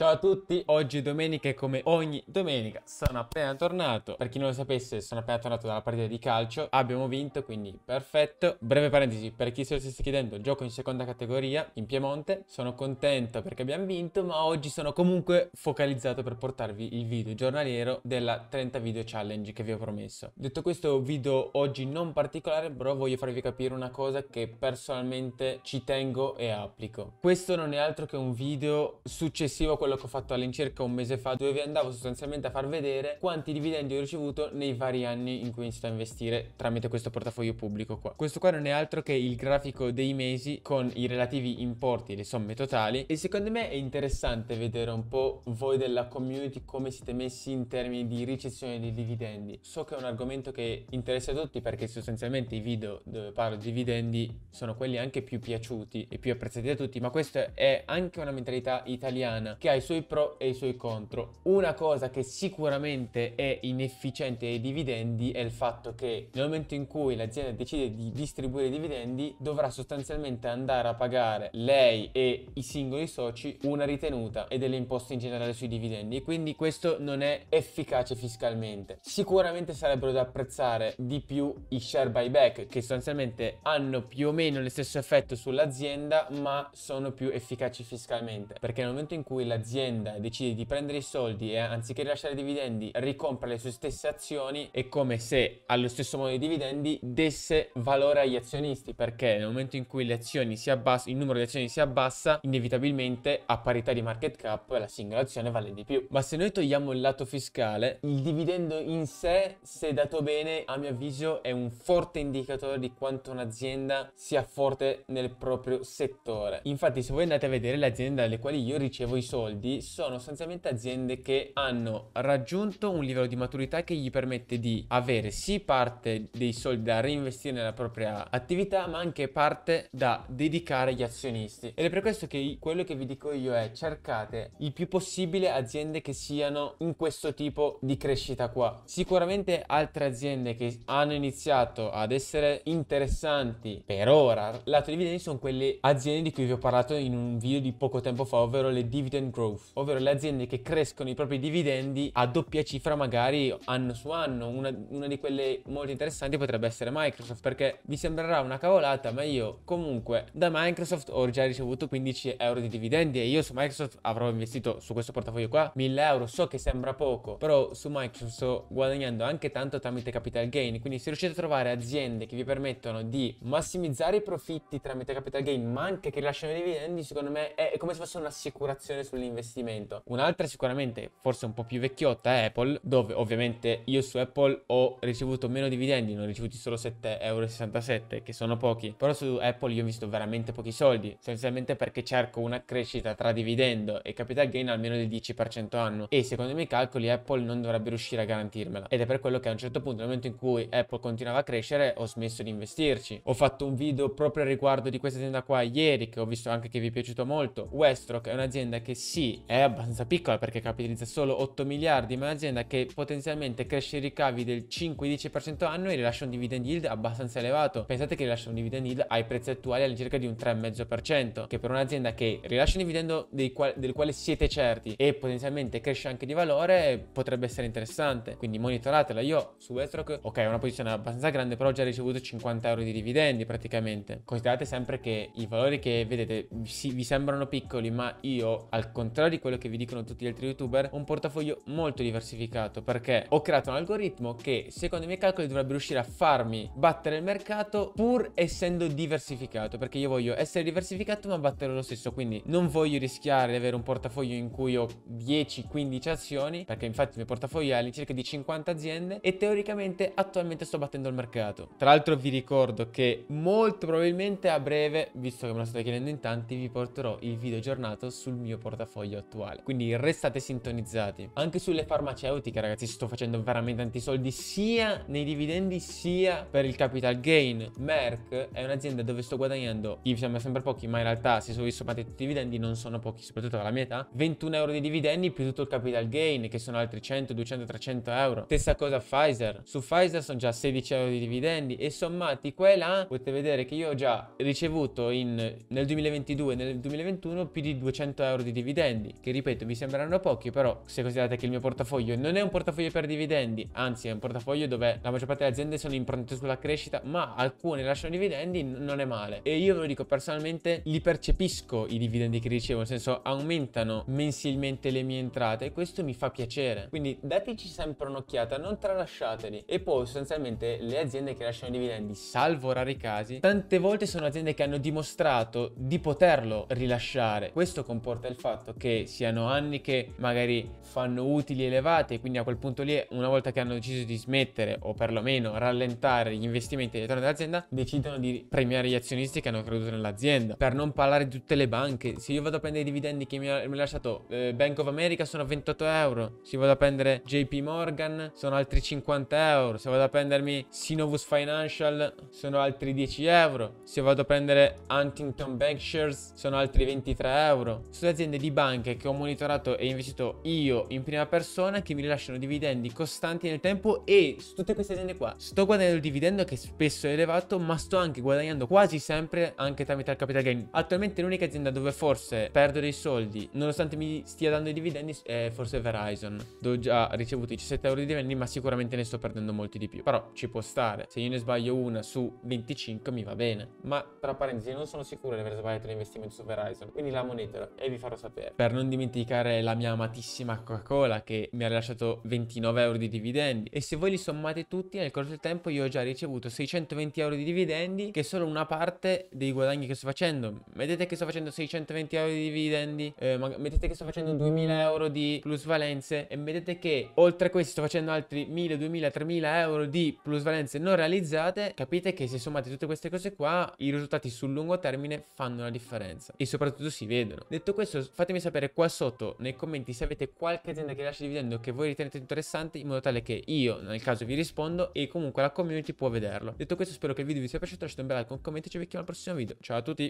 Ciao a tutti, oggi è domenica e come ogni domenica sono appena tornato. Per chi non lo sapesse, sono appena tornato dalla partita di calcio, abbiamo vinto, quindi perfetto. Breve parentesi, per chi se lo stesse chiedendo, gioco in seconda categoria in Piemonte, sono contento perché abbiamo vinto, ma oggi sono comunque focalizzato per portarvi il video giornaliero della 30 video challenge che vi ho promesso. Detto questo, video oggi non particolare, però voglio farvi capire una cosa che personalmente ci tengo e applico. Questo non è altro che un video successivo a quello quello che ho fatto all'incirca un mese fa dove vi andavo sostanzialmente a far vedere quanti dividendi ho ricevuto nei vari anni in cui ho iniziato a investire tramite questo portafoglio pubblico qua. Questo qua non è altro che il grafico dei mesi con i relativi importi e le somme totali e secondo me è interessante vedere un po' voi della community come siete messi in termini di ricezione dei dividendi. So che è un argomento che interessa a tutti perché sostanzialmente i video dove parlo di dividendi sono quelli anche più piaciuti e più apprezzati da tutti, ma questa è anche una mentalità italiana che ha i suoi pro e i suoi contro. Una cosa che sicuramente è inefficiente ai dividendi è il fatto che nel momento in cui l'azienda decide di distribuire i dividendi dovrà sostanzialmente andare a pagare lei e i singoli soci una ritenuta e delle imposte in generale sui dividendi e quindi questo non è efficace fiscalmente. Sicuramente sarebbero da apprezzare di più i share buyback che sostanzialmente hanno più o meno lo stesso effetto sull'azienda ma sono più efficaci fiscalmente perché nel momento in cui la l'azienda decide di prendere i soldi e anziché rilasciare dividendi ricompra le sue stesse azioni, è come se allo stesso modo i dividendi desse valore agli azionisti, perché nel momento in cui le azioni si abbassano, il numero di azioni si abbassa, inevitabilmente a parità di market cap la singola azione vale di più. Ma se noi togliamo il lato fiscale, il dividendo in sé, se dato bene, a mio avviso è un forte indicatore di quanto un'azienda sia forte nel proprio settore. Infatti, se voi andate a vedere le aziende dalle quali io ricevo i soldi, soldi sono sostanzialmente aziende che hanno raggiunto un livello di maturità che gli permette di avere sì parte dei soldi da reinvestire nella propria attività, ma anche parte da dedicare agli azionisti. Ed è per questo che quello che vi dico io è cercate il più possibile aziende che siano in questo tipo di crescita qua. Sicuramente altre aziende che hanno iniziato ad essere interessanti per ora, lato dividendi sono quelle aziende di cui vi ho parlato in un video di poco tempo fa, ovvero le dividend growth, ovvero le aziende che crescono i propri dividendi a doppia cifra magari anno su anno. Una, una di quelle molto interessanti potrebbe essere Microsoft, perché vi sembrerà una cavolata, ma io comunque da Microsoft ho già ricevuto 15 euro di dividendi e io su Microsoft avrò investito su questo portafoglio qua 1000 euro. So che sembra poco, però su Microsoft sto guadagnando anche tanto tramite capital gain, quindi se riuscite a trovare aziende che vi permettono di massimizzare i profitti tramite capital gain, ma anche che rilasciano i dividendi, secondo me è come se fosse un'assicurazione sull'interno investimento. Un'altra sicuramente, forse un po' più vecchiotta, è Apple, dove ovviamente io su Apple ho ricevuto meno dividendi, ne ho ricevuti solo 7,67 euro, che sono pochi. Però su Apple io ho visto veramente pochi soldi, essenzialmente perché cerco una crescita tra dividendo e capital gain almeno del 10% anno. E secondo i miei calcoli Apple non dovrebbe riuscire a garantirmela. Ed è per quello che a un certo punto, nel momento in cui Apple continuava a crescere, ho smesso di investirci. Ho fatto un video proprio riguardo di questa azienda qua ieri, che ho visto anche che vi è piaciuto molto. Westrock è un'azienda che si sì, è abbastanza piccola perché capitalizza solo 8 miliardi, ma è un'azienda che potenzialmente cresce i ricavi del 5-10% anno e rilascia un dividend yield abbastanza elevato. Pensate che rilascia un dividend yield ai prezzi attuali all'incirca di un 3,5%, che per un'azienda che rilascia un dividendo quali, del quale siete certi e potenzialmente cresce anche di valore, potrebbe essere interessante. Quindi monitoratela. Io su Westrock, ok, è una posizione abbastanza grande, però ho già ricevuto 50 euro di dividendi praticamente. Considerate sempre che i valori che vedete si, vi sembrano piccoli, ma io al contrario contrario di quello che vi dicono tutti gli altri youtuber, un portafoglio molto diversificato perché ho creato un algoritmo che secondo i miei calcoli dovrebbe riuscire a farmi battere il mercato pur essendo diversificato perché io voglio essere diversificato ma battere lo stesso quindi non voglio rischiare di avere un portafoglio in cui ho 10-15 azioni perché infatti il mio portafoglio è all'incirca di 50 aziende e teoricamente attualmente sto battendo il mercato tra l'altro vi ricordo che molto probabilmente a breve visto che me lo state chiedendo in tanti vi porterò il video aggiornato sul mio portafoglio portafoglio attuale. Quindi restate sintonizzati. Anche sulle farmaceutiche, ragazzi, sto facendo veramente tanti soldi sia nei dividendi sia per il capital gain. Merck è un'azienda dove sto guadagnando, gli sembra sempre pochi, ma in realtà se sono visto parte tutti i dividendi non sono pochi, soprattutto alla mia età. 21 euro di dividendi più tutto il capital gain, che sono altri 100, 200, 300 euro. Stessa cosa Pfizer. Su Pfizer sono già 16 euro di dividendi e sommati qua e là potete vedere che io ho già ricevuto in, nel 2022 e nel 2021 più di 200 euro di dividendi dividendi, che ripeto vi sembreranno pochi, però se considerate che il mio portafoglio non è un portafoglio per dividendi, anzi è un portafoglio dove la maggior parte delle aziende sono improntate sulla crescita, ma alcune lasciano dividendi, non è male. E io ve lo dico personalmente, li percepisco i dividendi che ricevo, nel senso aumentano mensilmente le mie entrate e questo mi fa piacere. Quindi dateci sempre un'occhiata, non tralasciateli. E poi sostanzialmente le aziende che lasciano dividendi, salvo rari casi, tante volte sono aziende che hanno dimostrato di poterlo rilasciare. Questo comporta il fatto fatto che siano anni che magari fanno utili elevati e quindi a quel punto lì una volta che hanno deciso di smettere o perlomeno rallentare gli investimenti all'interno dell'azienda decidono di premiare gli azionisti che hanno creduto nell'azienda per non parlare di tutte le banche se io vado a prendere i dividendi che mi ha, mi ha lasciato eh, Bank of America sono 28 euro se vado a prendere JP Morgan sono altri 50 euro se vado a prendermi Synovus Financial sono altri 10 euro se vado a prendere Huntington Bank Shares sono altri 23 euro sono aziende di banche che ho monitorato e investito io in prima persona che mi rilasciano dividendi costanti nel tempo e su tutte queste aziende qua sto guadagnando il dividendo che spesso è elevato ma sto anche guadagnando quasi sempre anche tramite il capital gain. Attualmente l'unica azienda dove forse perdo dei soldi nonostante mi stia dando i dividendi è forse Verizon dove ho già ricevuto 17 euro di dividendi ma sicuramente ne sto perdendo molti di più. Però ci può stare, se io ne sbaglio una su 25 mi va bene. Ma tra parentesi non sono sicuro di aver sbagliato l'investimento su Verizon quindi la monitoro e vi farò sapere. Per non dimenticare la mia amatissima Coca-Cola che mi ha rilasciato 29 euro di dividendi. E se voi li sommate tutti, nel corso del tempo io ho già ricevuto 620 euro di dividendi, che è solo una parte dei guadagni che sto facendo. Vedete che sto facendo 620 euro di dividendi, eh, mettete che sto facendo 2000 euro di plusvalenze e vedete che oltre a questi sto facendo altri 1000, 2000, 3000 euro di plusvalenze non realizzate, capite che se sommate tutte queste cose qua, i risultati sul lungo termine fanno la differenza e soprattutto si vedono. Detto questo, fatemi fatemi sapere qua sotto nei commenti se avete qualche azienda che lascia dividendo che voi ritenete interessante in modo tale che io nel caso vi rispondo e comunque la community può vederlo. Detto questo spero che il video vi sia piaciuto, lasciate un bel like, un commento e ci vediamo al prossimo video. Ciao a tutti!